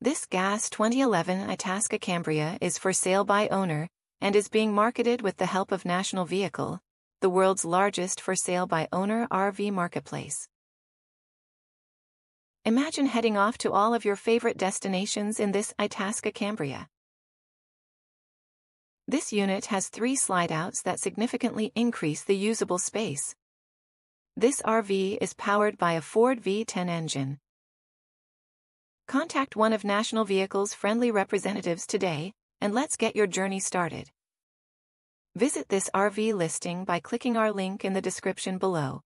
This gas 2011 Itasca Cambria is for sale by owner and is being marketed with the help of National Vehicle, the world's largest for sale by owner RV marketplace. Imagine heading off to all of your favorite destinations in this Itasca Cambria. This unit has three slide-outs that significantly increase the usable space. This RV is powered by a Ford V10 engine, Contact one of National Vehicles friendly representatives today, and let's get your journey started. Visit this RV listing by clicking our link in the description below.